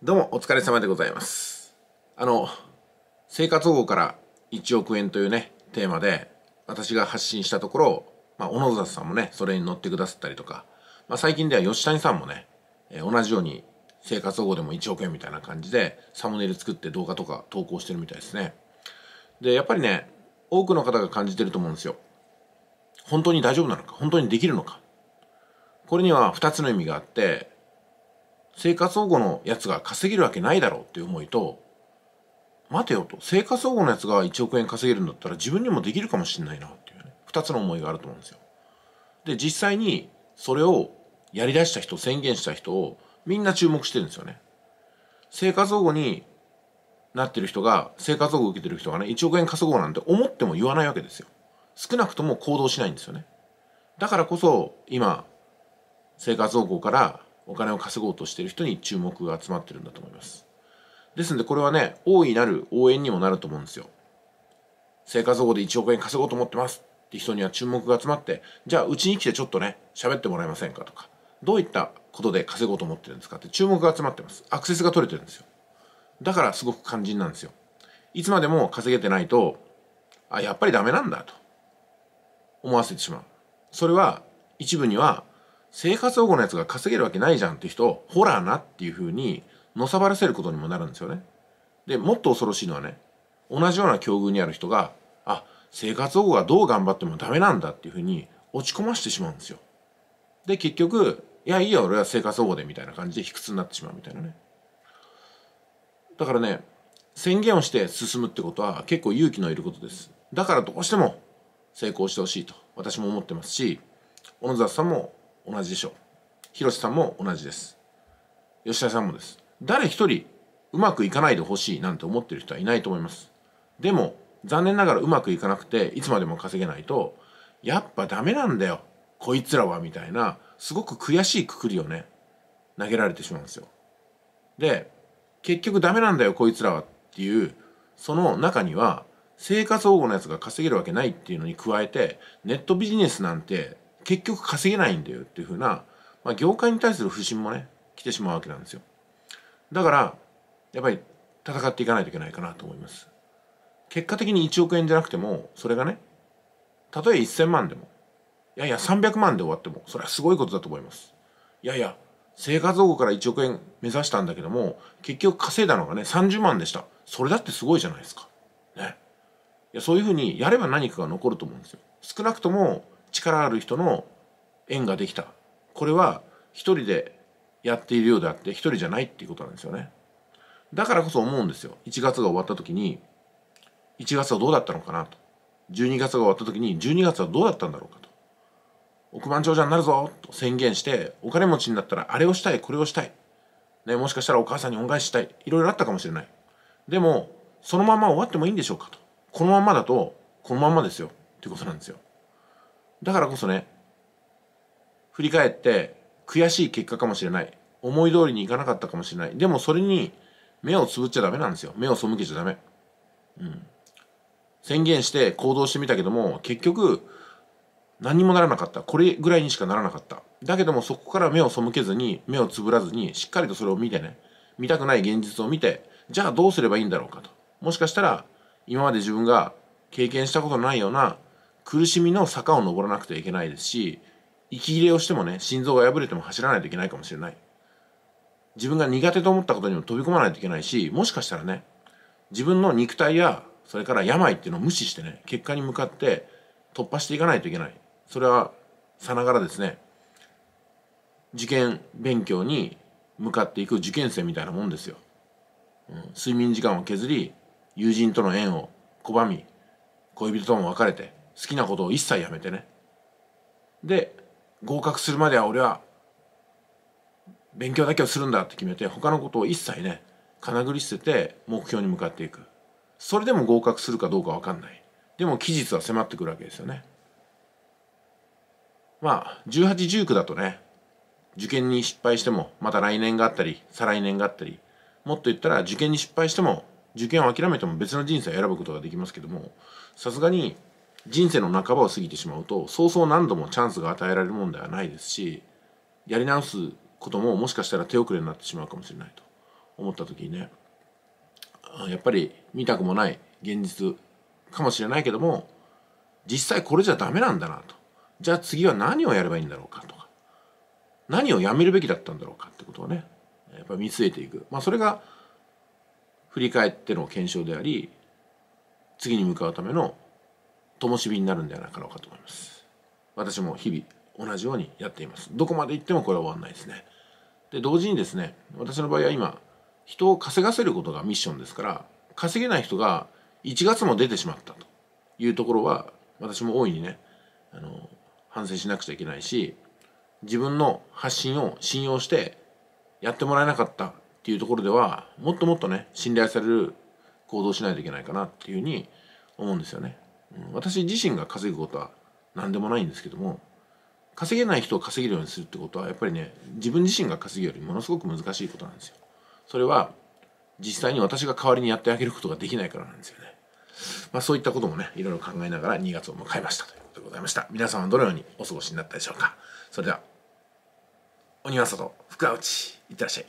どうもお疲れ様でございます。あの、生活保護から1億円というね、テーマで私が発信したところ、まあ、小野田さんもね、それに乗ってくださったりとか、まあ、最近では吉谷さんもね、えー、同じように生活保護でも1億円みたいな感じでサムネイル作って動画とか投稿してるみたいですね。で、やっぱりね、多くの方が感じてると思うんですよ。本当に大丈夫なのか本当にできるのかこれには2つの意味があって、生活保護のやつが稼げるわけないだろうっていう思いと、待てよと、生活保護のやつが1億円稼げるんだったら自分にもできるかもしれないなっていうね、二つの思いがあると思うんですよ。で、実際にそれをやり出した人、宣言した人をみんな注目してるんですよね。生活保護になってる人が、生活保護受けてる人がね、1億円稼ごうなんて思っても言わないわけですよ。少なくとも行動しないんですよね。だからこそ、今、生活保護からお金を稼ごうとしている人に注目が集まってるんだと思いますですのでこれはね大いなる応援にもなると思うんですよ生活保護で1億円稼ごうと思ってますって人には注目が集まってじゃあうちに来てちょっとね喋ってもらえませんかとかどういったことで稼ごうと思ってるんですかって注目が集まってますアクセスが取れてるんですよだからすごく肝心なんですよいつまでも稼げてないとあやっぱりダメなんだと思わせてしまうそれは一部には生活保護のやつが稼げるわけないじゃんって人をホラーなっていうふうにのさばらせることにもなるんですよね。でもっと恐ろしいのはね同じような境遇にある人があ生活保護がどう頑張ってもダメなんだっていうふうに落ち込ましてしまうんですよ。で結局いやいいよ俺は生活保護でみたいな感じで卑屈になってしまうみたいなね。だからね宣言をして進むってことは結構勇気のいることです。だからどうしても成功してほしいと私も思ってますし小野沢さんも同じでしょう広瀬さんも同じです吉田さんもです誰一人うまくいかないでほしいなんて思ってる人はいないと思いますでも残念ながらうまくいかなくていつまでも稼げないとやっぱダメなんだよこいつらはみたいなすごく悔しいくくりをね投げられてしまうんですよで結局ダメなんだよこいつらはっていうその中には生活保護のやつが稼げるわけないっていうのに加えてネットビジネスなんて結局稼げないんだよっていうふうな、まあ、業界に対する不信もね来てしまうわけなんですよだからやっぱり戦っていかないといけないかなと思います結果的に1億円じゃなくてもそれがねたとえ1000万でもいやいや300万で終わってもそれはすごいことだと思いますいやいや生活保護から1億円目指したんだけども結局稼いだのがね30万でしたそれだってすごいじゃないですかねいやそういうふうにやれば何かが残ると思うんですよ少なくとも力ある人の縁ができたこれは一人でやっているようであって一人じゃないっていうことなんですよねだからこそ思うんですよ1月が終わった時に1月はどうだったのかなと12月が終わった時に12月はどうだったんだろうかと億万長者になるぞと宣言してお金持ちになったらあれをしたいこれをしたい、ね、もしかしたらお母さんに恩返ししたいいろいろあったかもしれないでもそのまま終わってもいいんでしょうかとこのままだとこのままですよっていうことなんですよだからこそね振り返って悔しい結果かもしれない思い通りにいかなかったかもしれないでもそれに目をつぶっちゃダメなんですよ目を背けちゃダメうん宣言して行動してみたけども結局何にもならなかったこれぐらいにしかならなかっただけどもそこから目を背けずに目をつぶらずにしっかりとそれを見てね見たくない現実を見てじゃあどうすればいいんだろうかともしかしたら今まで自分が経験したことのないような苦しみの坂を登らなくてはいけないですし息切れをしてもね心臓が破れても走らないといけないかもしれない自分が苦手と思ったことにも飛び込まないといけないしもしかしたらね自分の肉体やそれから病っていうのを無視してね結果に向かって突破していかないといけないそれはさながらですね受験勉強に向かっていく受験生みたいなもんですよ、うん、睡眠時間を削り友人との縁を拒み恋人とも別れて好きなことを一切やめてねで合格するまでは俺は勉強だけをするんだって決めて他のことを一切ねかなぐり捨てて目標に向かっていくそれでも合格するかどうか分かんないでも期日は迫ってくるわけですよねまあ1819だとね受験に失敗してもまた来年があったり再来年があったりもっと言ったら受験に失敗しても受験を諦めても別の人生を選ぶことができますけどもさすがに人生の半ばを過ぎてしまうとそうそう何度もチャンスが与えられるものではないですしやり直すことももしかしたら手遅れになってしまうかもしれないと思った時にねやっぱり見たくもない現実かもしれないけども実際これじゃダメなんだなとじゃあ次は何をやればいいんだろうかとか何をやめるべきだったんだろうかってことをねやっぱ見据えていく、まあ、それが振り返っての検証であり次に向かうための灯火になるんではなかろうかと思います私も日々同じようにやっていますどこまで行ってもこれは終わんないですねで同時にですね私の場合は今人を稼がせることがミッションですから稼げない人が1月も出てしまったというところは私も大いにねあの反省しなくちゃいけないし自分の発信を信用してやってもらえなかったっていうところではもっともっとね信頼される行動しないといけないかなっていうふうに思うんですよね。私自身が稼ぐことは何でもないんですけども稼げない人を稼げるようにするってことはやっぱりね自分自身が稼ぐよりものすごく難しいことなんですよ。それは実際に私が代わりにやってあげることができないからなんですよね。まあそういったこともねいろいろ考えながら2月を迎えましたということでございました。皆さんはどのようにお過ごしになったでしょうか。それでは鬼は外福は内いってらっしゃい。